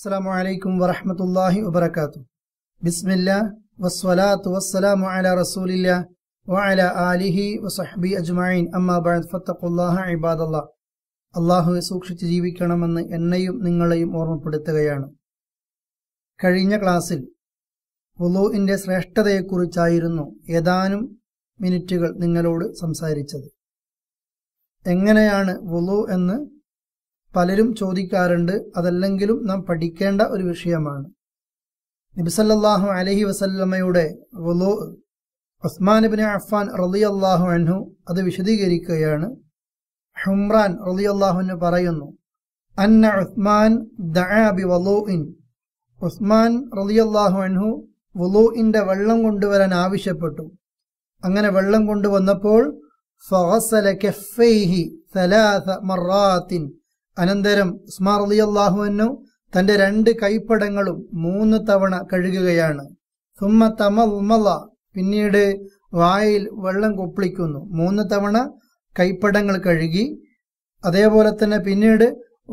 അസ്സാം വലൈക്കും വറഹമത്തല്ലാഹി വബർക്കാത്തു ബിസ്മില്ല വസ്വലാത്തു വസ്സലാമു റസൂലില്ല വഅല ആലിഹി വസഹബി അജ്മൈൻ അമ്മാബാദ് ഫത്തഖുല്ലാഹ ഇബാദല്ല അള്ളാഹുവെ സൂക്ഷിച്ച് ജീവിക്കണമെന്ന് എന്നെയും നിങ്ങളെയും ഓർമ്മപ്പെടുത്തുകയാണ് കഴിഞ്ഞ ക്ലാസ്സിൽ വുളുവിൻ്റെ ശ്രേഷ്ഠതയെക്കുറിച്ചായിരുന്നു ഏതാനും മിനിറ്റുകൾ നിങ്ങളോട് സംസാരിച്ചത് എങ്ങനെയാണ് വുലു എന്ന് പലരും ചോദിക്കാറുണ്ട് അതല്ലെങ്കിലും നാം പഠിക്കേണ്ട ഒരു വിഷയമാണ് നബിസല്ലാഹു അലഹി വസല്ലമ്മയുടെ വലോ അഫ്ഫാൻ റലി അള്ളാഹു അൻഹു അത് വിശദീകരിക്കുകയാണ് ഹുംറാൻ റലിയല്ലാഹുവിന് പറയുന്നു അന്ന ഉസ്മാൻ ദബി വലോ ഇൻ ഉസ്മാൻ റലിയല്ലാഹു അൻഹു വലോ ഇൻ്റെ വെള്ളം കൊണ്ടുവരാൻ ആവശ്യപ്പെട്ടു അങ്ങനെ വെള്ളം കൊണ്ടുവന്നപ്പോൾ ഫസല കെഫി സലാസ മറാത്തിൻ അനന്തരം ഉസ്മാർ അലി അള്ളാഹുവിനു തന്റെ രണ്ട് കൈപ്പടങ്ങളും മൂന്ന് തവണ കഴുകുകയാണ് സുമ തമ ഉമല പിന്നീട് വായിൽ വെള്ളം കൊപ്പിളിക്കുന്നു മൂന്ന് തവണ കൈപ്പടങ്ങൾ കഴുകി അതേപോലെ തന്നെ പിന്നീട്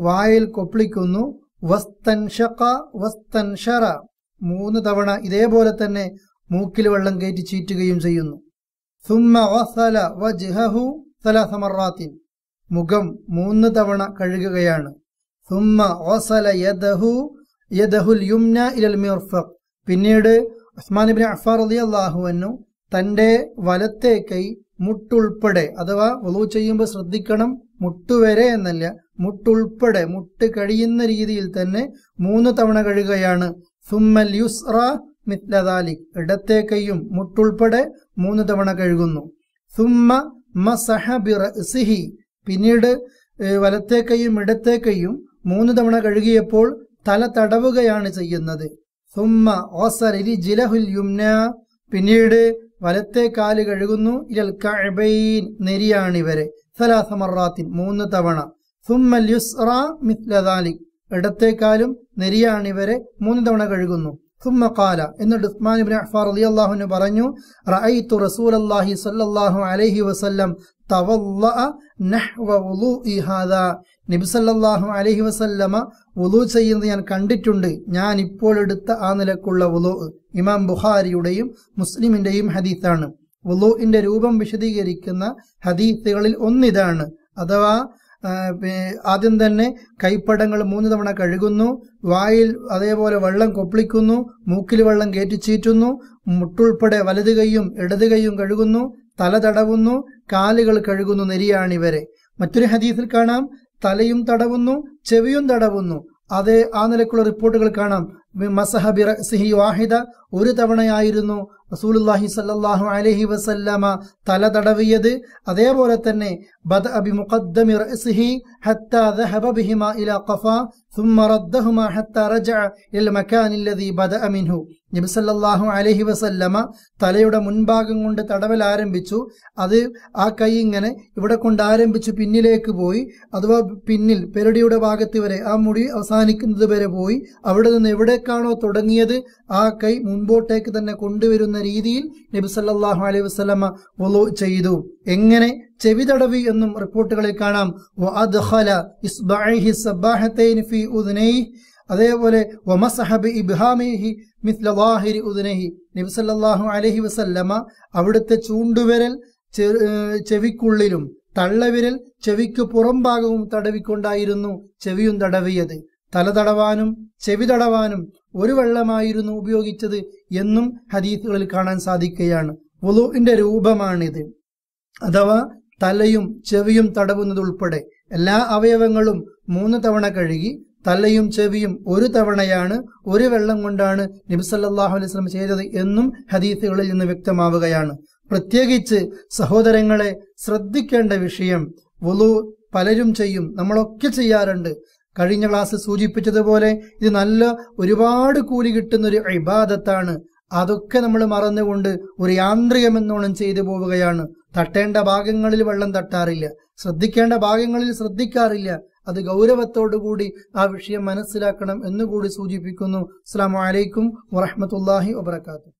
വായിൽ കൊപ്പിളിക്കുന്നു വസ്തൻ വസ്തൻഷറ മൂന്ന് തവണ ഇതേപോലെ തന്നെ മൂക്കിൽ വെള്ളം കയറ്റി ചീറ്റുകയും ചെയ്യുന്നു സുമ്മ വസല വജ്ഹഹു സലാസമറാത്തിൻ മുഖം മൂന്ന് തവണ കഴുകുകയാണ് പിന്നീട് ഉസ്മാൻ ഇബിൻ അഫാർ അലി അള്ളാഹുവന്നു തൻ്റെ വലത്തെ കൈ മുട്ടുൾപ്പെടെ അഥവാ വലു ചെയ്യുമ്പോൾ ശ്രദ്ധിക്കണം മുട്ടുവരെ എന്നല്ല മുട്ടുൾപ്പെടെ മുട്ട് കഴിയുന്ന രീതിയിൽ തന്നെ മൂന്ന് തവണ കഴുകുകയാണ് സുമ്മൽ യുസ്റ മിത്ലദാലിക് ഇടത്തെ കൈയും മുട്ടുൾപ്പെടെ മൂന്ന് തവണ കഴുകുന്നു സുമ്മ മസഹ ബിറസിഹി പിന്നീട് വലത്തേക്കയും ഇടത്തേക്കയും മൂന്ന് തവണ കഴുകിയപ്പോൾ തല തടവുകയാണ് ചെയ്യുന്നത് സുമ്മ ഓസരി ജിലഹുൽ യുംന പിന്നീട് വലത്തെ കാല് കഴുകുന്നു ഇലൽ കഴബൈൻ നെരിയാണിവരെ സലാസമറാത്തിൻ മൂന്ന് തവണ സുമ്മൽ യുസ്റ മിസ്ലദാലി ഇടത്തെ നെരിയാണിവരെ മൂന്ന് തവണ കഴുകുന്നു തുമ്മക്കാല എന്നിട്ട് ഉസ്മാൻ ഇബിൻ അഹ്ഫാർ അലി അള്ളാഹുന് പറഞ്ഞു റഅയ്ത്തു റസൂൽ അള്ളാഹി സല്ലാഹു അലൈഹി വസ്ല്ലം നബിസല്ലാഹു അലഹി വസല്ലമ വുലു ചെയ്യുന്നത് ഞാൻ കണ്ടിട്ടുണ്ട് ഞാൻ ഇപ്പോൾ എടുത്ത ആ നിലക്കുള്ള വുലു ഇമാം ബുഖാരിയുടെയും മുസ്ലിമിന്റെയും ഹദീത്താണ് വുലുവിന്റെ രൂപം വിശദീകരിക്കുന്ന ഹദീത്തുകളിൽ ഒന്നിതാണ് അഥവാ ആദ്യം തന്നെ കൈപ്പടങ്ങൾ മൂന്ന് തവണ കഴുകുന്നു വായിൽ അതേപോലെ വെള്ളം കൊപ്പിളിക്കുന്നു മൂക്കിൽ വെള്ളം കയറ്റിച്ചീറ്റുന്നു മുട്ടുൾപ്പെടെ വലത് കൈയും ഇടത് കൈയും കഴുകുന്നു തല തടവുന്നു കാലുകൾ കഴുകുന്നു നെരിയാണി വരെ മറ്റൊരു ഹദീസിൽ കാണാം തലയും തടവുന്നു ചെവിയും തടവുന്നു അതേ ആ നിലക്കുള്ള റിപ്പോർട്ടുകൾ കാണാം മസഹബി റസിഹി വാഹിദ ഒരു തവണയായിരുന്നു റസൂലുല്ലാഹി സല്ലാഹു അലഹി വസല്ലമ തല തടവിയത് അതേപോലെ തന്നെ ബദ അബി മുഖദ്ദമി റസിഹി ഹത്ത ذهب بهما الى قفا ثم ردهما حتى رجع الى المكان الذي بدا منه നബി സല്ലല്ലാഹു അലൈഹി വസല്ലമ തലയുടെ മുൻഭാഗം കൊണ്ട് തടവൽ ആരംഭിച്ചു അത് ആ കൈ ഇങ്ങനെ ഇവിടെ കൊണ്ട് ആരംഭിച്ചു പിന്നിലേക്ക് പോയി അഥവാ പിന്നിൽ പെരടിയുടെ ഭാഗത്ത് വരെ ആ മുടി അവസാനിക്കുന്നത് വരെ പോയി അവിടെ നിന്ന് എവിടെ എവിടേക്കാണോ തുടങ്ങിയത് ആ കൈ മുൻപോട്ടേക്ക് തന്നെ കൊണ്ടുവരുന്ന രീതിയിൽ നബി സല്ലാഹു അലൈഹി വസ്ലമ വൊലു ചെയ്തു എങ്ങനെ ചെവി തടവി എന്നും റിപ്പോർട്ടുകളിൽ കാണാം അതേപോലെ അലഹി വസല്ലമ അവിടുത്തെ ചൂണ്ടുവിരൽ ചെവിക്കുള്ളിലും തള്ളവിരൽ ചെവിക്ക് പുറംഭാഗവും തടവിക്കൊണ്ടായിരുന്നു ചെവിയും തടവിയത് തലതടവാനും ചെവി തടവാനും ഒരു വെള്ളമായിരുന്നു ഉപയോഗിച്ചത് എന്നും ഹദീസുകളിൽ കാണാൻ സാധിക്കുകയാണ് വുളുവിന്റെ രൂപമാണിത് അഥവാ തലയും ചെവിയും തടവുന്നത് ഉൾപ്പെടെ എല്ലാ അവയവങ്ങളും മൂന്ന് തവണ കഴുകി തലയും ചെവിയും ഒരു തവണയാണ് ഒരു വെള്ളം കൊണ്ടാണ് സല്ലല്ലാഹു അലൈഹി സ്വലം ചെയ്തത് എന്നും ഹദീസുകളിൽ നിന്ന് വ്യക്തമാവുകയാണ് പ്രത്യേകിച്ച് സഹോദരങ്ങളെ ശ്രദ്ധിക്കേണ്ട വിഷയം വുളു പലരും ചെയ്യും നമ്മളൊക്കെ ചെയ്യാറുണ്ട് കഴിഞ്ഞ ക്ലാസ് സൂചിപ്പിച്ചതുപോലെ ഇത് നല്ല ഒരുപാട് കൂലി കിട്ടുന്ന ഒരു ഇബാദത്താണ് അതൊക്കെ നമ്മൾ മറന്നുകൊണ്ട് ഒരു യാന്ത്രികമെന്നോണം ചെയ്തു പോവുകയാണ് തട്ടേണ്ട ഭാഗങ്ങളിൽ വെള്ളം തട്ടാറില്ല ശ്രദ്ധിക്കേണ്ട ഭാഗങ്ങളിൽ ശ്രദ്ധിക്കാറില്ല അത് ഗൗരവത്തോടുകൂടി ആ വിഷയം മനസ്സിലാക്കണം എന്നുകൂടി സൂചിപ്പിക്കുന്നു അസ്സാം വലൈക്കും വറഹമത്തല്ലാഹി വാത്തു